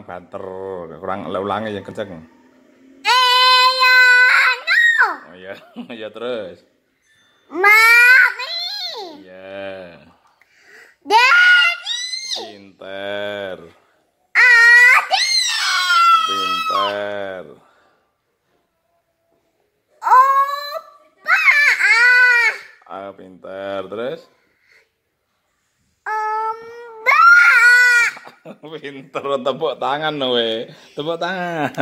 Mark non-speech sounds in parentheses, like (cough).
kurang banter, kurang ulangi yang kenceng. Eh, ya, Oh iya, (laughs) ya terus. Mami. Iya. Daddy. Pinter. Adi. Pinter. Opa. Ah, pinter. Terus? Pinter tepuk tangan we. Tepuk tangan.